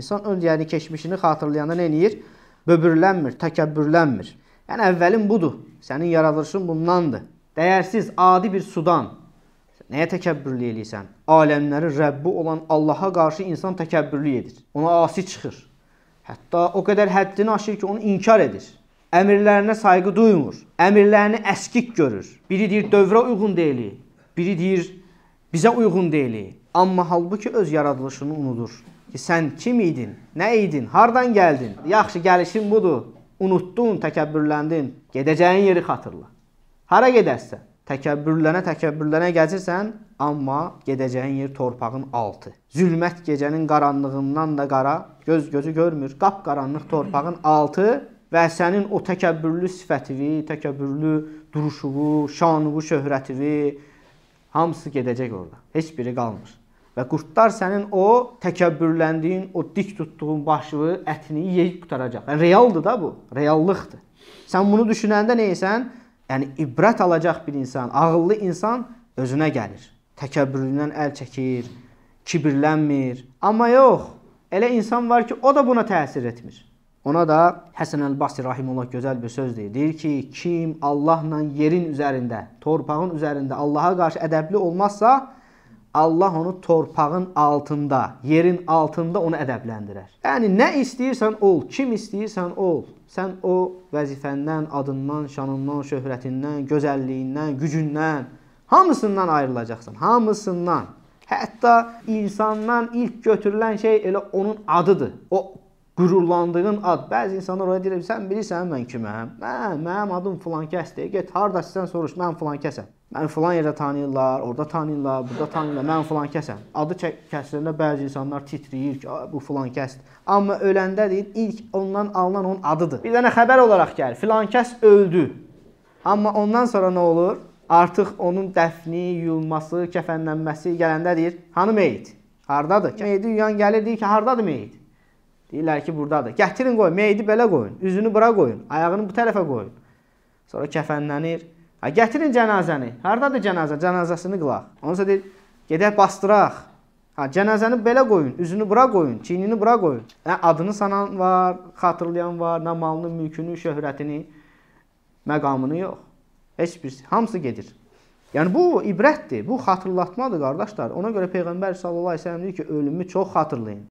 İnsan öz yəni keçmişini xatırlayanda nə eləyir? Böbürlənmir, təkəbbürlənmir. Yəni əvvəlin budur. Sənin yaradılışın bundandır. Dəyərsiz, adi bir sudan nəyə təkəbbürlü eləyirsən? Aləmlərin Rəbbi olan Allaha qarşı insan təkəbbürlü edir. Ona asi çıxır. Hətta o qədər həddini aşır ki, onu inkar edir. Əmirlərinə sayğı duymur. Əmirlərini əskik görür. Biri deyir dövrə uyğun deyilik. Biri deyir bizə uyğun deyilik. Amma halbuki öz yaradılışını unudur ki, sən kim idin, nə idin, hardan gəldin? Yaxşı, gəlişin budur. Unutdun, təkəbbürləndin. Gedəcəyin yeri xatırla. Hara gedəsən? Təkəbbürlənə, təkəbbürlənə gəzirsən, amma gedəcəyin yer torpağın altı. Zülmət gecənin qaranlığından da qara, göz gözü görmür, qap qaranlıq torpağın altı və sənin o təkəbbürlü sifətini, təkəbbürlü duruşunu, şanını, şöhrətini hamısı gedəcək orada. Heç biri qalmır. Və qurdlar sənin o təkəbbürləndiyin, o dik tutduğun başlı ətini yeyib qutaracaq. Yəni realdır da bu, reallıqdır. Sən bunu düşünəndə nəyəsən? Yəni ibrət alacaq bir insan, ağıllı insan özünə gəlir. Təkəbbüründən əl çəkir, kibirlənmir. Amma yox, elə insan var ki, o da buna təsir etmir. Ona da Həsən əl-Basri rahimehullah gözəl bir söz deyir. Deyir ki, kim Allahla yerin üzərində, torpağın üzərində Allah'a qarşı ədəbli olmazsa, Allah onu torpağın altında, yerin altında onu ədəbləndirər. Yəni nə istəyirsən ol, kim istəyirsən ol. Sən o vəzifəndən, adından, şanından, şöhrətindən, gözəlliyindən, gücündən, hamısından ayrılacaqsan. Hamısından. Hətta insandan ilk götürülən şey elə onun adıdır. O qürurlandığın ad. Bəzi insanlar ona deyir, sən bilirsən mən kiməm? Mən, hə, mənim adım filan kəsdir. Get harda sizdən soruş, mən filan kəsəm. Mən filan yerdə tanıyırlar, orada tanıyırlar, burada tanıyırlar. Mən filan kəsəm. Adı kəsiləndə bəzi insanlar titrəyir ki, bu filan kəsdir. Amma öləndə deyir, ilk ondan alınan onun adıdır. Bir dənə xəbər olaraq gəlir. Filan kəs öldü. Amma ondan sonra nə olur? Artıq onun dəfni, yuyulması, kəfənlənməsi gələndə deyir, hanı meyit? Hardadır? Meyidi yuyan gəlir deyir ki, hardadır meyit? Deyirlər ki, burdadır. Gətirin qoyun, meyidi belə qoyun, üzünü bura qoyun, ayağını bu tərəfə qoyun. Sonra kəfənlənir. Ha gətirin cənazəni. Hardadır cənazə? Cənazəsini qılaq. Onsa deyir, gedək bastıraq. Ha cənazəni belə qoyun, üzünü bura qoyun, çiynini bura qoyun. Hə adını sanan var, xatırlayan var, nə malını, mülkünü, şöhrətini, məqamını yox. Heç birisi, hamısı gedir. Yəni bu ibrətdir, bu xatırlatmadır qardaşlar. Ona görə peyğəmbər sallallahu əleyhi və səlləm deyir ki, ölümü çox xatırlayın.